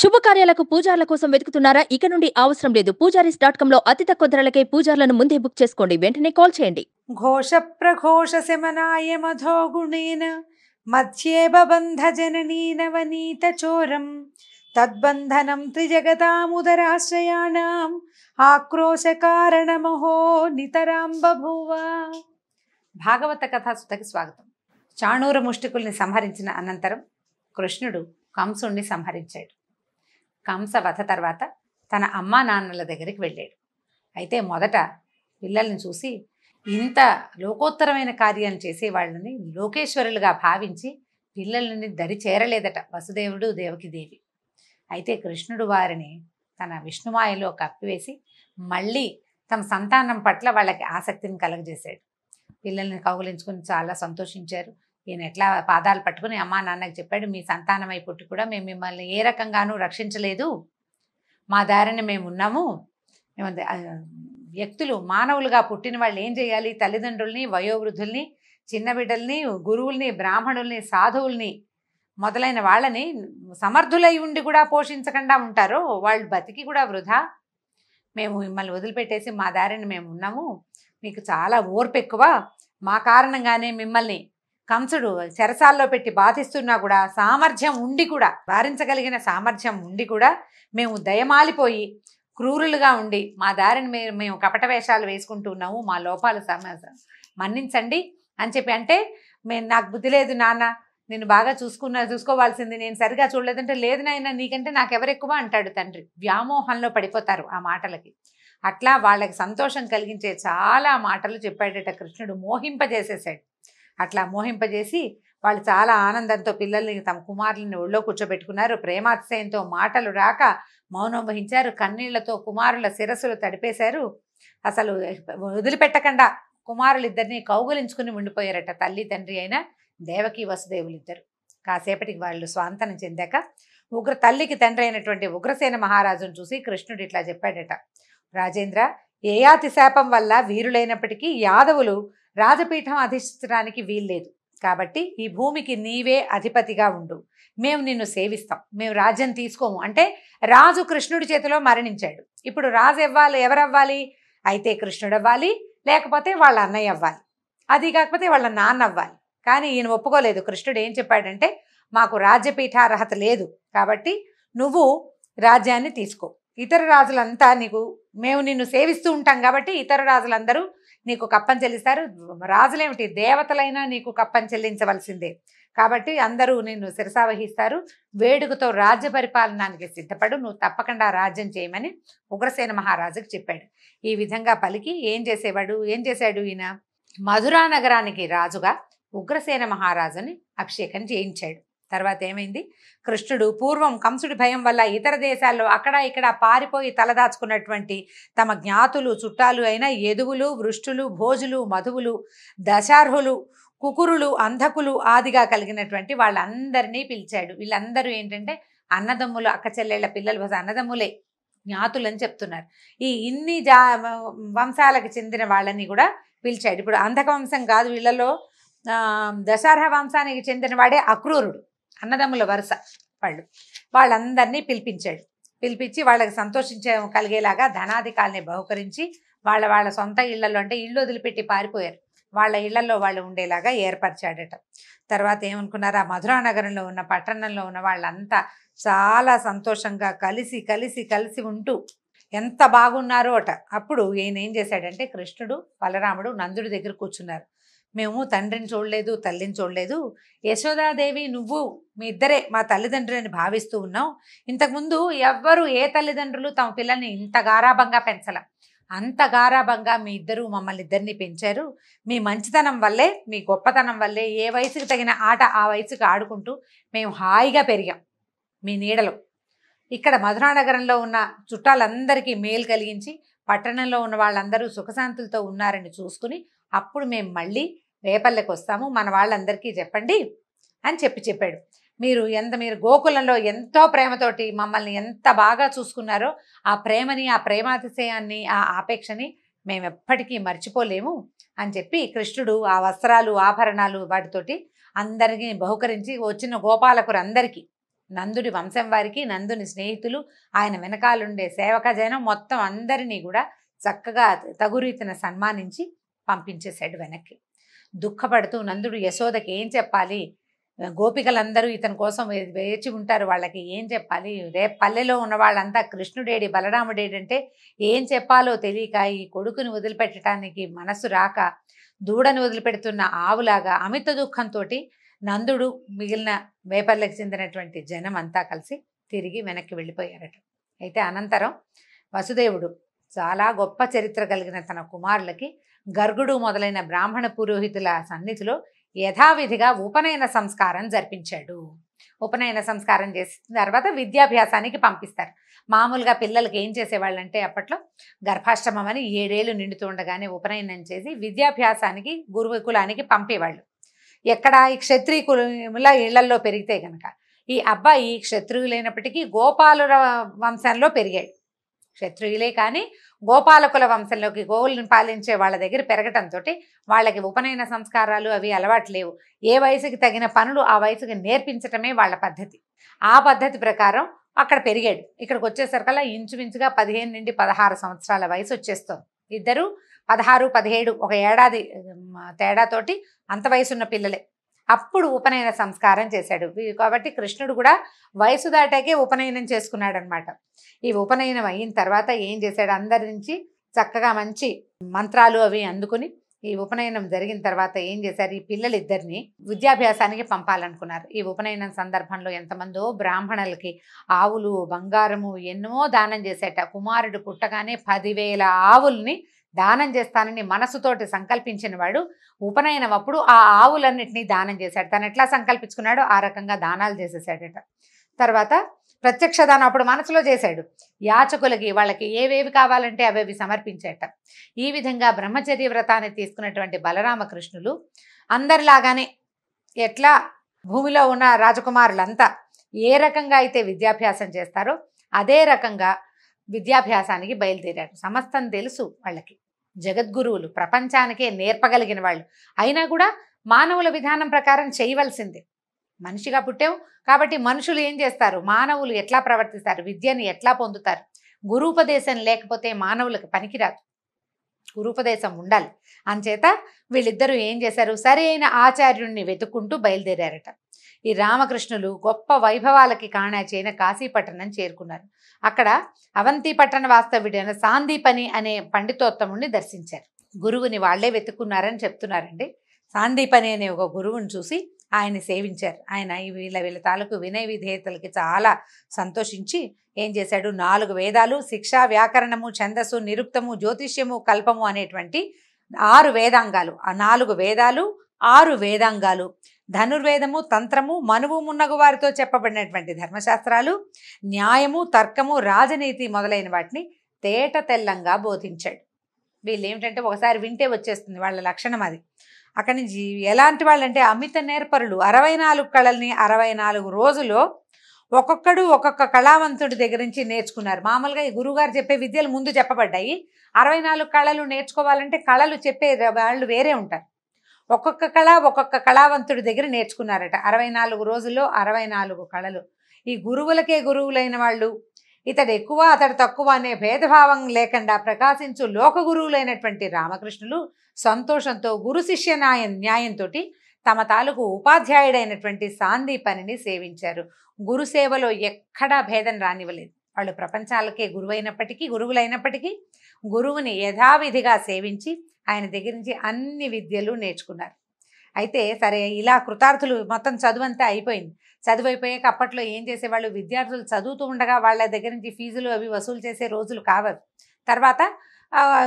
శుభకార్యాలకు పూజార్ల కోసం వెతుకుతున్నారా ఇక నుండి అవసరం లేదు పూజారీస్ డాట్ కామ్ లో అతి తక్కువ ధరలకే పూజార్లను ముందే బుక్ చేసుకోండి వెంటనే కాల్ చేయండి ఘోష ప్రఘోష శమనాయ మధోగుణేన గుణేన బంధ జననీ నవనీత చోరం తద్బంధనం త్రిజగతాముదరాశ్రయాణం ఆక్రోశ కారణమహో నితరాం భాగవత కథాసుతకి స్వాగతం చాణూర ముష్టికుల్ని సంహరించిన అనంతరం కృష్ణుడు కంసుణ్ణి సంహరించాడు కంస వధ తర్వాత తన అమ్మా నాన్నల దగ్గరికి వెళ్ళాడు అయితే మొదట పిల్లల్ని చూసి ఇంత లోకోత్తరమైన కార్యాలు చేసే వాళ్ళని లోకేశ్వరులుగా భావించి పిల్లల్ని దరి చేరలేదట వసుదేవుడు దేవకిదేవి అయితే కృష్ణుడు వారిని తన విష్ణుమాయలో కప్పివేసి మళ్ళీ తమ సంతానం పట్ల వాళ్ళకి ఆసక్తిని కలగజేశాడు పిల్లల్ని కౌగులించుకుని చాలా సంతోషించారు ఈయన ఎట్లా పాదాలు పట్టుకుని అమ్మా నాన్నకి చెప్పాడు మీ సంతానమై పుట్టి కూడా మేము మిమ్మల్ని ఏ రకంగానూ రక్షించలేదు మా దారిని మేము ఉన్నాము మేము వ్యక్తులు మానవులుగా పుట్టిన వాళ్ళు ఏం చేయాలి తల్లిదండ్రుల్ని వయోవృద్ధుల్ని చిన్న బిడ్డల్ని గురువుల్ని బ్రాహ్మణుల్ని సాధువుల్ని మొదలైన వాళ్ళని సమర్థులై ఉండి కూడా పోషించకుండా ఉంటారు వాళ్ళు బతికి కూడా వృధా మేము మిమ్మల్ని వదిలిపెట్టేసి మా దారిని మేము ఉన్నాము మీకు చాలా ఓర్పు ఎక్కువ మా కారణంగానే మిమ్మల్ని కంసుడు శరసాల్లో పెట్టి బాధిస్తున్నా కూడా సామర్థ్యం ఉండి కూడా వారించగలిగిన సామర్థ్యం ఉండి కూడా మేము దయమాలిపోయి క్రూరులుగా ఉండి మా దారిని మేము మేము కపట వేషాలు వేసుకుంటున్నాము మా లోపాలు మన్నించండి అని చెప్పి అంటే మేము నాకు బుద్ధి లేదు నాన్న నేను బాగా చూసుకున్నా చూసుకోవాల్సింది నేను సరిగా చూడలేదంటే లేదు నాయన నీకంటే ఎక్కువ అంటాడు తండ్రి వ్యామోహంలో పడిపోతారు ఆ మాటలకి అట్లా వాళ్ళకి సంతోషం కలిగించే చాలా మాటలు చెప్పాడట కృష్ణుడు మోహింపజేసేసాడు అట్లా మోహింపజేసి వాళ్ళు చాలా ఆనందంతో పిల్లల్ని తమ కుమారుల్ని ఒళ్ళో కూర్చోబెట్టుకున్నారు ప్రేమాతిశయంతో మాటలు రాక మౌనం వహించారు కన్నీళ్లతో కుమారుల శిరస్సులు తడిపేశారు అసలు వదిలిపెట్టకుండా కుమారులిద్దరిని కౌగులించుకుని ఉండిపోయారట తల్లి తండ్రి అయిన దేవకి వసుదేవులిద్దరు కాసేపటికి వాళ్ళు స్వాంతనం చెందాక ఉగ్ర తల్లికి తండ్రి అయినటువంటి ఉగ్రసేన మహారాజును చూసి కృష్ణుడు ఇట్లా చెప్పాడట రాజేంద్ర ఏయాతి శాపం వల్ల వీరులైనప్పటికీ యాదవులు రాజపీఠం అధిష్టించడానికి వీల్లేదు కాబట్టి ఈ భూమికి నీవే అధిపతిగా ఉండు మేము నిన్ను సేవిస్తాం మేము రాజ్యం తీసుకోము అంటే రాజు కృష్ణుడి చేతిలో మరణించాడు ఇప్పుడు రాజు ఇవ్వాలి ఎవరవ్వాలి అయితే కృష్ణుడు అవ్వాలి లేకపోతే వాళ్ళ అన్నయ్య అవ్వాలి అది కాకపోతే వాళ్ళ నాన్న అవ్వాలి కానీ ఈయన ఒప్పుకోలేదు కృష్ణుడు ఏం చెప్పాడంటే మాకు రాజ్యపీఠార్హత లేదు కాబట్టి నువ్వు రాజ్యాన్ని తీసుకో ఇతర రాజులంతా నీకు మేము నిన్ను సేవిస్తూ ఉంటాం కాబట్టి ఇతర రాజులందరూ నీకు కప్పం చెల్లిస్తారు రాజులేమిటి దేవతలైనా నీకు కప్పం చెల్లించవలసిందే కాబట్టి అందరూ నిన్ను శిరసావహిస్తారు వేడుకతో రాజ్య పరిపాలనానికి సిద్ధపడు నువ్వు తప్పకుండా రాజ్యం చేయమని ఉగ్రసేన మహారాజుకు చెప్పాడు ఈ విధంగా పలికి ఏం చేసేవాడు ఏం చేశాడు ఈయన మధురా నగరానికి రాజుగా ఉగ్రసేన మహారాజుని అభిషేకం చేయించాడు తర్వాత ఏమైంది కృష్ణుడు పూర్వం కంసుడి భయం వల్ల ఇతర దేశాల్లో అక్కడ ఇక్కడ పారిపోయి తలదాచుకున్నటువంటి తమ జ్ఞాతులు చుట్టాలు అయిన ఎదువులు వృష్టులు భోజులు మధువులు దశార్హులు కుకురులు అంధకులు ఆదిగా కలిగినటువంటి వాళ్ళందరినీ పిలిచాడు వీళ్ళందరూ ఏంటంటే అన్నదమ్ములు అక్క చెల్లెళ్ళ పిల్లలు బస అన్నదమ్ములే జ్ఞాతులని చెప్తున్నారు ఈ ఇన్ని జా వంశాలకు చెందిన వాళ్ళని కూడా పిలిచాడు ఇప్పుడు అంధక వంశం కాదు వీళ్ళలో దశార్హ వంశానికి చెందినవాడే అక్రూరుడు అన్నదమ్ముల వరుస వాళ్ళు వాళ్ళందరినీ పిలిపించాడు పిలిపించి వాళ్ళకి సంతోషించే కలిగేలాగా ధనాధికారిని బహుకరించి వాళ్ళ వాళ్ళ సొంత ఇళ్లలో అంటే ఇళ్ళు వదిలిపెట్టి పారిపోయారు వాళ్ళ ఇళ్లలో వాళ్ళు ఉండేలాగా ఏర్పరిచాడట తర్వాత ఏమనుకున్నారు ఆ మధురా నగరంలో ఉన్న పట్టణంలో ఉన్న వాళ్ళంతా చాలా సంతోషంగా కలిసి కలిసి కలిసి ఉంటూ ఎంత బాగున్నారో అట అప్పుడు ఈయన ఏం చేశాడంటే కృష్ణుడు బలరాముడు నందుడి దగ్గర కూర్చున్నారు మేము తండ్రిని చూడలేదు తల్లిని చూడలేదు యశోదాదేవి నువ్వు మీ ఇద్దరే మా తల్లిదండ్రులని భావిస్తూ ఉన్నావు ఇంతకుముందు ఎవ్వరు ఏ తల్లిదండ్రులు తమ పిల్లల్ని ఇంత గారాభంగా పెంచల అంత గారాభంగా మీ ఇద్దరు మమ్మల్ని ఇద్దరిని పెంచారు మీ మంచితనం వల్లే మీ గొప్పతనం వల్లే ఏ వయసుకి తగిన ఆట ఆ వయసుకి ఆడుకుంటూ మేము హాయిగా పెరిగాం మీ నీడలో ఇక్కడ నగరంలో ఉన్న చుట్టాలందరికీ మేలు కలిగించి పట్టణంలో ఉన్న వాళ్ళందరూ సుఖశాంతులతో ఉన్నారని చూసుకుని అప్పుడు మేము మళ్ళీ రేపల్లెకి వస్తాము మన వాళ్ళందరికీ చెప్పండి అని చెప్పి చెప్పాడు మీరు ఎంత మీరు గోకులంలో ఎంతో ప్రేమతోటి మమ్మల్ని ఎంత బాగా చూసుకున్నారో ఆ ప్రేమని ఆ ప్రేమాతిశయాన్ని ఆ ఆపేక్షని మేము ఎప్పటికీ మర్చిపోలేము అని చెప్పి కృష్ణుడు ఆ వస్త్రాలు ఆభరణాలు వాటితోటి అందరినీ బహుకరించి వచ్చిన గోపాలకురు అందరికీ నందుడి వంశం వారికి నందుని స్నేహితులు ఆయన వెనకాలుండే జనం మొత్తం అందరినీ కూడా చక్కగా తగురీతిన సన్మానించి పంపించేశాడు వెనక్కి దుఃఖపడుతూ నందుడు యశోదకి ఏం చెప్పాలి గోపికలందరూ ఇతని కోసం వేచి ఉంటారు వాళ్ళకి ఏం చెప్పాలి రేపు పల్లెలో ఉన్న వాళ్ళంతా కృష్ణుడేడి బలరాముడేడి అంటే ఏం చెప్పాలో తెలియక ఈ కొడుకుని వదిలిపెట్టడానికి మనసు రాక దూడను వదిలిపెడుతున్న ఆవులాగా అమిత దుఃఖంతో నందుడు మిగిలిన వేపర్లకు చెందినటువంటి జనం అంతా కలిసి తిరిగి వెనక్కి వెళ్ళిపోయారట అయితే అనంతరం వసుదేవుడు చాలా గొప్ప చరిత్ర కలిగిన తన కుమారులకి గర్గుడు మొదలైన బ్రాహ్మణ పురోహితుల సన్నిధిలో యథావిధిగా ఉపనయన సంస్కారం జరిపించాడు ఉపనయన సంస్కారం చేసిన తర్వాత విద్యాభ్యాసానికి పంపిస్తారు మామూలుగా పిల్లలకి ఏం చేసేవాళ్ళు అంటే అప్పట్లో గర్భాష్టమం అని ఏడేళ్ళు నిండుతుండగానే ఉపనయనం చేసి విద్యాభ్యాసానికి గురుకులానికి పంపేవాళ్ళు ఎక్కడ ఈ క్షత్రియుల ఇళ్లల్లో పెరిగితే కనుక ఈ అబ్బాయి క్షత్రియులైనప్పటికీ గోపాలుర వంశంలో పెరిగాడు క్షత్రియులే కానీ గోపాలకుల వంశంలోకి గోవులను పాలించే వాళ్ళ దగ్గర పెరగటంతో వాళ్ళకి ఉపనయన సంస్కారాలు అవి అలవాటు లేవు ఏ వయసుకి తగిన పనులు ఆ వయసుకి నేర్పించటమే వాళ్ళ పద్ధతి ఆ పద్ధతి ప్రకారం అక్కడ పెరిగాడు ఇక్కడికి వచ్చేసరికల్లా ఇంచుమించుగా పదిహేను నుండి పదహారు సంవత్సరాల వయసు వచ్చేస్తుంది ఇద్దరు పదహారు పదిహేడు ఒక ఏడాది తేడాతోటి అంత వయసున్న పిల్లలే అప్పుడు ఉపనయన సంస్కారం చేశాడు కాబట్టి కృష్ణుడు కూడా వయసు దాటాకే ఉపనయనం చేసుకున్నాడు అనమాట ఈ ఉపనయనం అయిన తర్వాత ఏం చేశాడు అందరి నుంచి చక్కగా మంచి మంత్రాలు అవి అందుకుని ఈ ఉపనయనం జరిగిన తర్వాత ఏం చేశారు ఈ పిల్లలిద్దరిని విద్యాభ్యాసానికి పంపాలనుకున్నారు ఈ ఉపనయనం సందర్భంలో ఎంతమందో బ్రాహ్మణులకి ఆవులు బంగారము ఎన్నో దానం చేసేట కుమారుడు పుట్టగానే పదివేల ఆవుల్ని దానం చేస్తానని మనసుతోటి సంకల్పించిన వాడు ఉపనయనం ఆ ఆవులన్నింటినీ దానం చేశాడు తను ఎట్లా సంకల్పించుకున్నాడో ఆ రకంగా దానాలు చేసేసాడట తర్వాత ప్రత్యక్ష దానం అప్పుడు మనసులో చేశాడు యాచకులకి వాళ్ళకి ఏవేవి కావాలంటే అవేవి సమర్పించేట ఈ విధంగా బ్రహ్మచర్య వ్రతాన్ని తీసుకున్నటువంటి బలరామకృష్ణులు అందరిలాగానే ఎట్లా భూమిలో ఉన్న రాజకుమారులంతా ఏ రకంగా అయితే విద్యాభ్యాసం చేస్తారో అదే రకంగా విద్యాభ్యాసానికి బయలుదేరారు సమస్తం తెలుసు వాళ్ళకి జగద్గురువులు ప్రపంచానికే నేర్పగలిగిన వాళ్ళు అయినా కూడా మానవుల విధానం ప్రకారం చేయవలసిందే మనిషిగా పుట్టావు కాబట్టి మనుషులు ఏం చేస్తారు మానవులు ఎట్లా ప్రవర్తిస్తారు విద్యను ఎట్లా పొందుతారు గురూపదేశం లేకపోతే మానవులకు పనికిరాదు గురుపదేశం ఉండాలి అంచేత వీళ్ళిద్దరూ ఏం చేశారు సరైన ఆచార్యుణ్ణి వెతుక్కుంటూ బయలుదేరారట ఈ రామకృష్ణులు గొప్ప వైభవాలకి కాణాచైన కాశీపట్టణం చేరుకున్నారు అక్కడ అవంతిపట్టణ వాస్తవ్యుడైన సాందీపని అనే పండితోత్తముణ్ణి దర్శించారు గురువుని వాళ్లే వెతుక్కున్నారని చెప్తున్నారండి సాందీపని అనే ఒక గురువుని చూసి ఆయన సేవించారు ఆయన వీళ్ళ వీళ్ళ తాలూకు వినయ విధేయతలకి చాలా సంతోషించి ఏం చేశాడు నాలుగు వేదాలు శిక్ష వ్యాకరణము ఛందస్సు నిరుక్తము జ్యోతిష్యము కల్పము అనేటువంటి ఆరు వేదాంగాలు ఆ నాలుగు వేదాలు ఆరు వేదాంగాలు ధనుర్వేదము తంత్రము మనువు మున్నగు వారితో చెప్పబడినటువంటి ధర్మశాస్త్రాలు న్యాయము తర్కము రాజనీతి మొదలైన వాటిని తేట తెల్లంగా బోధించాడు వీళ్ళు ఏమిటంటే ఒకసారి వింటే వచ్చేస్తుంది వాళ్ళ లక్షణం అది అక్కడి నుంచి ఎలాంటి వాళ్ళంటే అమిత నేర్పరులు అరవై నాలుగు కళల్ని అరవై నాలుగు రోజులు ఒక్కొక్కడు ఒక్కొక్క కళావంతుడి దగ్గర నుంచి నేర్చుకున్నారు మామూలుగా ఈ గురువుగారు చెప్పే విద్యలు ముందు చెప్పబడ్డాయి అరవై నాలుగు కళలు నేర్చుకోవాలంటే కళలు చెప్పే వాళ్ళు వేరే ఉంటారు ఒక్కొక్క కళ ఒక్కొక్క కళావంతుడి దగ్గర నేర్చుకున్నారట అరవై నాలుగు రోజుల్లో అరవై నాలుగు కళలు ఈ గురువులకే గురువులైన వాళ్ళు ఇతడు ఎక్కువ అతడు తక్కువ అనే భేదభావం లేకుండా ప్రకాశించు లోక గురువులైనటువంటి రామకృష్ణులు సంతోషంతో గురు శిష్య న్యాయం న్యాయంతో తమ తాలూకు ఉపాధ్యాయుడైనటువంటి సాందీపనిని సేవించారు గురుసేవలో ఎక్కడా భేదం రానివ్వలేదు వాళ్ళు ప్రపంచాలకే గురువైనప్పటికీ గురువులైనప్పటికీ గురువుని యథావిధిగా సేవించి ఆయన దగ్గర నుంచి అన్ని విద్యలు నేర్చుకున్నారు అయితే సరే ఇలా కృతార్థులు మొత్తం చదువు అంతా అయిపోయింది చదువు అయిపోయాక అప్పట్లో ఏం చేసేవాళ్ళు విద్యార్థులు చదువుతూ ఉండగా వాళ్ళ దగ్గర నుంచి ఫీజులు అవి వసూలు చేసే రోజులు కావాలి తర్వాత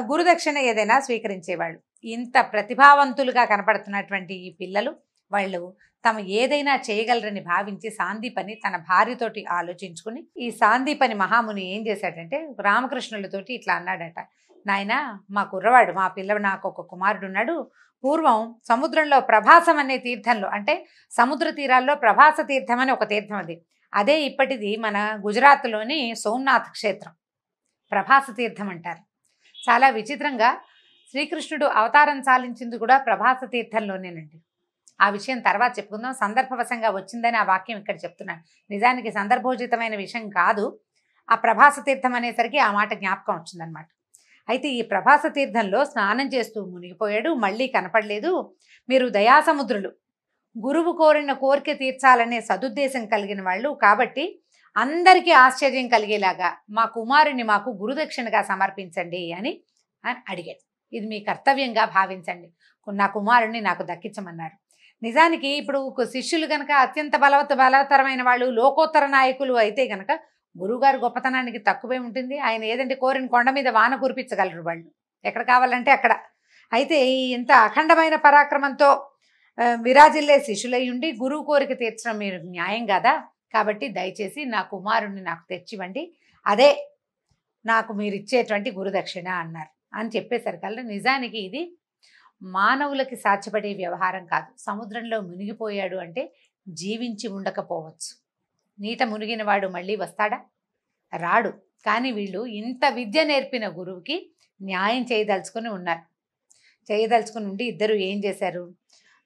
గురుదక్షిణ ఏదైనా స్వీకరించేవాళ్ళు ఇంత ప్రతిభావంతులుగా కనపడుతున్నటువంటి ఈ పిల్లలు వాళ్ళు తమ ఏదైనా చేయగలరని భావించి సాందీపని తన భార్యతోటి ఆలోచించుకుని ఈ సాందీపని మహాముని ఏం చేశాడంటే రామకృష్ణులతోటి ఇట్లా అన్నాడట నాయన మా కుర్రవాడు మా పిల్ల నాకు ఒక కుమారుడు ఉన్నాడు పూర్వం సముద్రంలో ప్రభాసం అనే తీర్థంలో అంటే సముద్ర తీరాల్లో ప్రభాస తీర్థం అనే ఒక తీర్థం అది అదే ఇప్పటిది మన గుజరాత్లోని సోమనాథ్ క్షేత్రం ప్రభాస తీర్థం అంటారు చాలా విచిత్రంగా శ్రీకృష్ణుడు అవతారం చాలించింది కూడా ప్రభాస తీర్థంలోనేనండి ఆ విషయం తర్వాత చెప్పుకుందాం సందర్భవశంగా వచ్చిందని ఆ వాక్యం ఇక్కడ చెప్తున్నాను నిజానికి సందర్భోచితమైన విషయం కాదు ఆ ప్రభాస తీర్థం అనేసరికి ఆ మాట జ్ఞాపకం వచ్చిందనమాట అయితే ఈ ప్రభాస తీర్థంలో స్నానం చేస్తూ మునిగిపోయాడు మళ్ళీ కనపడలేదు మీరు దయాసముద్రులు గురువు కోరిన కోరిక తీర్చాలనే సదుద్దేశం కలిగిన వాళ్ళు కాబట్టి అందరికీ ఆశ్చర్యం కలిగేలాగా మా కుమారుని మాకు గురుదక్షిణగా సమర్పించండి అని అని అడిగాడు ఇది మీ కర్తవ్యంగా భావించండి నా కుమారుణ్ణి నాకు దక్కించమన్నారు నిజానికి ఇప్పుడు శిష్యులు కనుక అత్యంత బలవత బలవతరమైన వాళ్ళు లోకోత్తర నాయకులు అయితే కనుక గురువుగారి గొప్పతనానికి తక్కువే ఉంటుంది ఆయన ఏదంటే కోరిన కొండ మీద వాన కురిపించగలరు వాళ్ళు ఎక్కడ కావాలంటే అక్కడ అయితే ఇంత అఖండమైన పరాక్రమంతో విరాజిల్లే శిష్యులై ఉండి గురువు కోరిక తీర్చడం మీరు న్యాయం కదా కాబట్టి దయచేసి నా కుమారుణ్ణి నాకు తెచ్చివ్వండి అదే నాకు మీరు ఇచ్చేటువంటి గురుదక్షిణ అన్నారు అని చెప్పేసరికల్లా నిజానికి ఇది మానవులకి సాధ్యపడే వ్యవహారం కాదు సముద్రంలో మునిగిపోయాడు అంటే జీవించి ఉండకపోవచ్చు నీట మునిగినవాడు మళ్ళీ వస్తాడా రాడు కానీ వీళ్ళు ఇంత విద్య నేర్పిన గురువుకి న్యాయం చేయదలుచుకుని ఉన్నారు చేయదలుచుకుని ఉండి ఇద్దరు ఏం చేశారు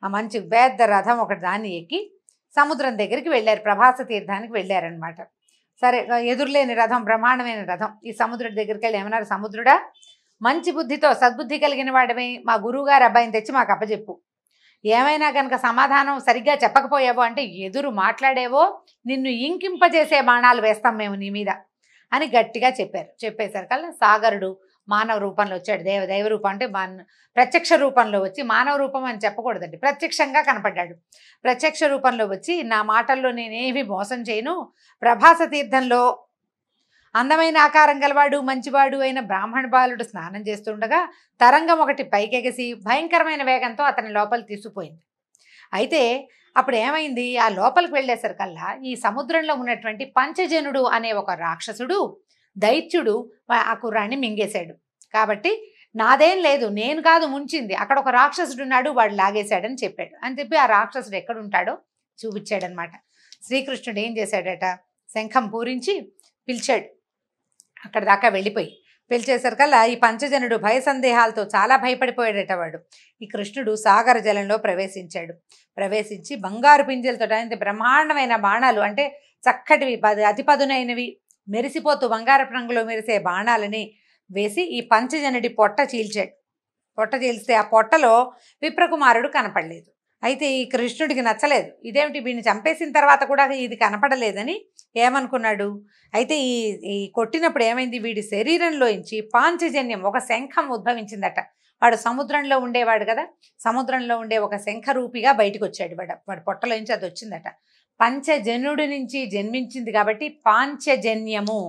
ఆ మంచి పెద్ద రథం ఒకటి దాన్ని ఎక్కి సముద్రం దగ్గరికి వెళ్ళారు ప్రభాస తీర్థానికి వెళ్ళారనమాట సరే ఎదురులేని రథం బ్రహ్మాండమైన రథం ఈ సముద్రుడి దగ్గరికి వెళ్ళి ఏమన్నారు సముద్రుడా మంచి బుద్ధితో సద్బుద్ధి కలిగిన వాడమే మా గారు అబ్బాయిని తెచ్చి మాకు అప్పచెప్పు ఏమైనా కనుక సమాధానం సరిగ్గా చెప్పకపోయావో అంటే ఎదురు మాట్లాడేవో నిన్ను ఇంకింపజేసే బాణాలు వేస్తాం మేము నీ మీద అని గట్టిగా చెప్పారు చెప్పేశారు కానీ సాగరుడు మానవ రూపంలో వచ్చాడు దేవ దైవ రూపం అంటే ప్రత్యక్ష రూపంలో వచ్చి మానవ రూపం అని చెప్పకూడదండి ప్రత్యక్షంగా కనపడ్డాడు ప్రత్యక్ష రూపంలో వచ్చి నా మాటల్లో నేనేమి మోసం చేయను ప్రభాస తీర్థంలో అందమైన ఆకారం గలవాడు మంచివాడు అయిన బ్రాహ్మణ బాలుడు స్నానం చేస్తుండగా తరంగం ఒకటి పైకెగసి భయంకరమైన వేగంతో అతని లోపలి తీసుకుపోయింది అయితే అప్పుడు ఏమైంది ఆ లోపలికి వెళ్ళేసరికల్లా ఈ సముద్రంలో ఉన్నటువంటి పంచజనుడు అనే ఒక రాక్షసుడు దైత్యుడు ఆ కుర్రాన్ని మింగేశాడు కాబట్టి నాదేం లేదు నేను కాదు ముంచింది అక్కడ ఒక రాక్షసుడు ఉన్నాడు వాడు లాగేశాడని చెప్పాడు అని చెప్పి ఆ రాక్షసుడు ఎక్కడుంటాడో చూపించాడనమాట శ్రీకృష్ణుడు ఏం చేశాడట శంఖం పూరించి పిలిచాడు అక్కడ దాకా వెళ్ళిపోయి పిలిచేసరికల్లా ఈ పంచజనుడు భయ సందేహాలతో చాలా భయపడిపోయేటవాడు ఈ కృష్ణుడు సాగర జలంలో ప్రవేశించాడు ప్రవేశించి బంగారు పింజలతో అంత బ్రహ్మాండమైన బాణాలు అంటే చక్కటివి అతి పదునైనవి మెరిసిపోతూ బంగారపు రంగులో మెరిసే బాణాలని వేసి ఈ పంచజనుడి పొట్ట చీల్చాడు పొట్ట చీల్స్తే ఆ పొట్టలో విప్రకుమారుడు కనపడలేదు అయితే ఈ కృష్ణుడికి నచ్చలేదు ఇదేమిటి వీడిని చంపేసిన తర్వాత కూడా ఇది కనపడలేదని ఏమనుకున్నాడు అయితే ఈ ఈ కొట్టినప్పుడు ఏమైంది వీడి శరీరంలోంచి పాంచజన్యం ఒక శంఖం ఉద్భవించిందట వాడు సముద్రంలో ఉండేవాడు కదా సముద్రంలో ఉండే ఒక శంఖ రూపిగా బయటకు వచ్చాడు వాడు వాడు పొట్టలో నుంచి అది వచ్చిందట పంచజనుడి నుంచి జన్మించింది కాబట్టి పాంచజన్యము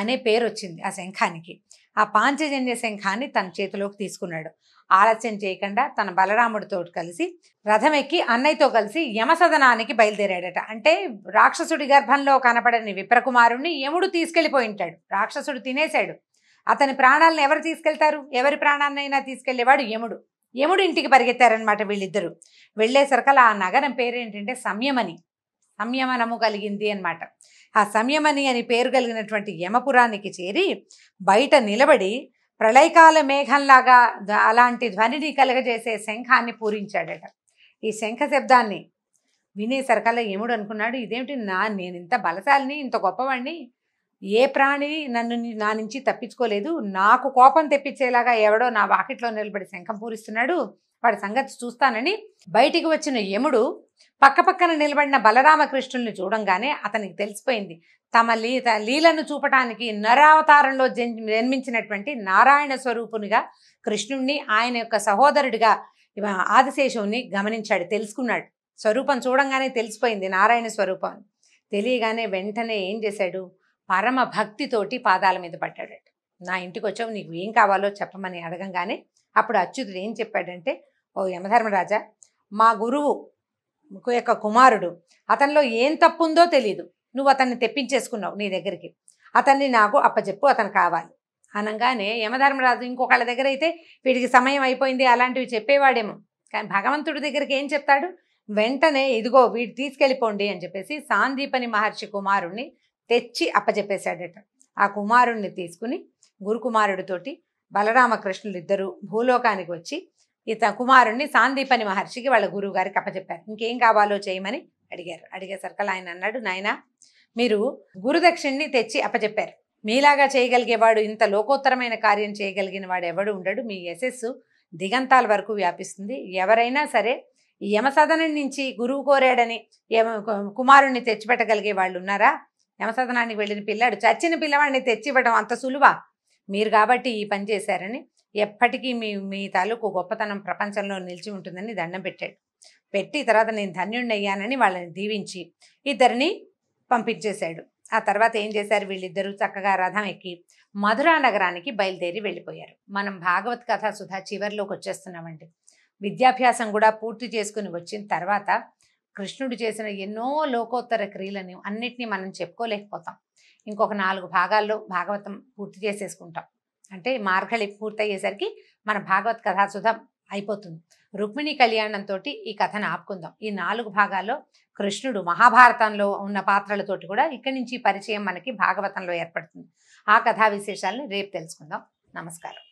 అనే పేరు వచ్చింది ఆ శంఖానికి ఆ పాంచజన్య శంఖాన్ని తన చేతిలోకి తీసుకున్నాడు ఆలస్యం చేయకుండా తన బలరాముడితో కలిసి రథమెక్కి అన్నయ్యతో కలిసి యమసదనానికి బయలుదేరాడట అంటే రాక్షసుడి గర్భంలో కనపడని విప్రకుమారుణ్ణి యముడు తీసుకెళ్ళిపోయింటాడు రాక్షసుడు తినేశాడు అతని ప్రాణాలను ఎవరు తీసుకెళ్తారు ఎవరి ప్రాణాన్నైనా తీసుకెళ్లేవాడు యముడు యముడు ఇంటికి పరిగెత్తారనమాట వీళ్ళిద్దరూ వెళ్ళేసరికల ఆ నగరం పేరేంటంటే సంయమని సంయమనము కలిగింది అనమాట ఆ సంయమని అని పేరు కలిగినటువంటి యమపురానికి చేరి బయట నిలబడి ప్రళయకాల మేఘంలాగా అలాంటి ధ్వనిని కలగజేసే శంఖాన్ని పూరించాడట ఈ శంఖ శబ్దాన్ని వినేసరికల్లా యముడు అనుకున్నాడు ఇదేమిటి నా నేను ఇంత బలశాలిని ఇంత గొప్పవాణ్ణి ఏ ప్రాణి నన్ను నా నుంచి తప్పించుకోలేదు నాకు కోపం తెప్పించేలాగా ఎవడో నా వాకిట్లో నిలబడి శంఖం పూరిస్తున్నాడు వాడి సంగతి చూస్తానని బయటికి వచ్చిన యముడు పక్కపక్కన నిలబడిన బలరామకృష్ణుల్ని చూడంగానే అతనికి తెలిసిపోయింది తమ లీ లీలను చూపటానికి నరావతారంలో జన్మించినటువంటి నారాయణ స్వరూపునిగా కృష్ణుణ్ణి ఆయన యొక్క సహోదరుడిగా ఆదిశేషుణ్ణి గమనించాడు తెలుసుకున్నాడు స్వరూపం చూడంగానే తెలిసిపోయింది నారాయణ స్వరూపం తెలియగానే వెంటనే ఏం చేశాడు పరమ భక్తితోటి పాదాల మీద పడ్డాడట నా ఇంటికి వచ్చావు నీకు ఏం కావాలో చెప్పమని అడగంగానే అప్పుడు అచ్యుతుడు ఏం చెప్పాడంటే ఓ యమధర్మరాజా మా గురువు యొక్క కుమారుడు అతనిలో ఏం తప్పు ఉందో తెలీదు నువ్వు అతన్ని తెప్పించేసుకున్నావు నీ దగ్గరికి అతన్ని నాకు అప్పచెప్పు అతను కావాలి అనగానే యమధర్మరాజు ఇంకొకళ్ళ దగ్గర అయితే వీడికి సమయం అయిపోయింది అలాంటివి చెప్పేవాడేమో కానీ భగవంతుడి దగ్గరికి ఏం చెప్తాడు వెంటనే ఇదిగో వీడు తీసుకెళ్ళిపోండి అని చెప్పేసి సాందీపని మహర్షి కుమారుణ్ణి తెచ్చి అప్పచెప్పేశాడట ఆ కుమారుణ్ణి తీసుకుని గురుకుమారుడితోటి బలరామకృష్ణులు ఇద్దరు భూలోకానికి వచ్చి ఇత కుమారుణ్ణి సాందీపని మహర్షికి వాళ్ళ గురువు గారికి అప్పచెప్పారు ఇంకేం కావాలో చేయమని అడిగారు సర్కల్ ఆయన అన్నాడు నాయన మీరు గురుదక్షిణ్ణి తెచ్చి అప్పచెప్పారు మీలాగా చేయగలిగేవాడు ఇంత లోకోత్తరమైన కార్యం చేయగలిగిన వాడు ఎవడు ఉండడు మీ యశస్సు దిగంతాల వరకు వ్యాపిస్తుంది ఎవరైనా సరే యమసదనం నుంచి గురువు కోరాడని కుమారుణ్ణి తెచ్చిపెట్టగలిగే వాళ్ళు ఉన్నారా యమసదనానికి వెళ్ళిన పిల్లాడు చచ్చిన పిల్లవాడిని తెచ్చివ్వడం అంత సులువా మీరు కాబట్టి ఈ పని చేశారని ఎప్పటికీ మీ మీ తాలూకు గొప్పతనం ప్రపంచంలో నిలిచి ఉంటుందని దండం పెట్టాడు పెట్టి తర్వాత నేను ధన్యుణ్ణి అయ్యానని వాళ్ళని దీవించి ఇద్దరిని పంపించేశాడు ఆ తర్వాత ఏం చేశారు వీళ్ళిద్దరూ చక్కగా రథం ఎక్కి మధురా నగరానికి బయలుదేరి వెళ్ళిపోయారు మనం భాగవత్ కథ సుధా చివరిలోకి వచ్చేస్తున్నామండి విద్యాభ్యాసం కూడా పూర్తి చేసుకుని వచ్చిన తర్వాత కృష్ణుడు చేసిన ఎన్నో లోకోత్తర క్రియలను అన్నిటినీ మనం చెప్పుకోలేకపోతాం ఇంకొక నాలుగు భాగాల్లో భాగవతం పూర్తి చేసేసుకుంటాం అంటే మార్గళి పూర్తయ్యేసరికి మన భాగవత్ కథాసుధం అయిపోతుంది రుక్మిణి కళ్యాణంతో ఈ కథను ఆపుకుందాం ఈ నాలుగు భాగాల్లో కృష్ణుడు మహాభారతంలో ఉన్న పాత్రలతోటి కూడా ఇక్కడి నుంచి పరిచయం మనకి భాగవతంలో ఏర్పడుతుంది ఆ కథా విశేషాలని రేపు తెలుసుకుందాం నమస్కారం